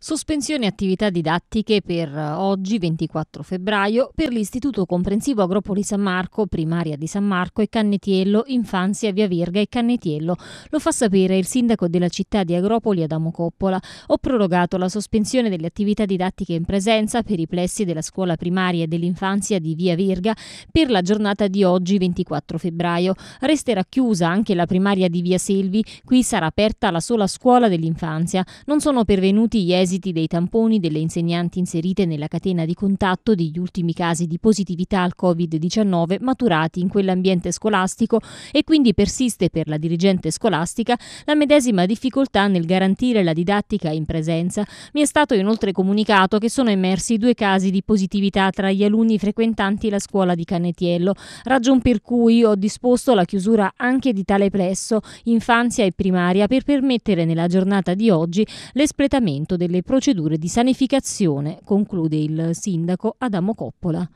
Sospensione attività didattiche per eh, oggi 24 febbraio per l'Istituto Comprensivo Agropoli San Marco, primaria di San Marco e Cannetiello, infanzia via Virga e Cannetiello. Lo fa sapere il sindaco della città di Agropoli Adamo Coppola. Ho prorogato la sospensione delle attività didattiche in presenza per i plessi della scuola primaria e dell'infanzia di via Virga per la giornata di oggi 24 febbraio. Resterà chiusa anche la primaria di via Selvi, qui sarà aperta la sola scuola dell'infanzia. Non sono pervenuti gli esiti esiti dei tamponi delle insegnanti inserite nella catena di contatto degli ultimi casi di positività al Covid-19 maturati in quell'ambiente scolastico e quindi persiste per la dirigente scolastica la medesima difficoltà nel garantire la didattica in presenza. Mi è stato inoltre comunicato che sono emersi due casi di positività tra gli alunni frequentanti la scuola di Canetiello, ragion per cui ho disposto la chiusura anche di tale plesso, infanzia e primaria, per permettere nella giornata di oggi l'espletamento delle le procedure di sanificazione, conclude il sindaco Adamo Coppola.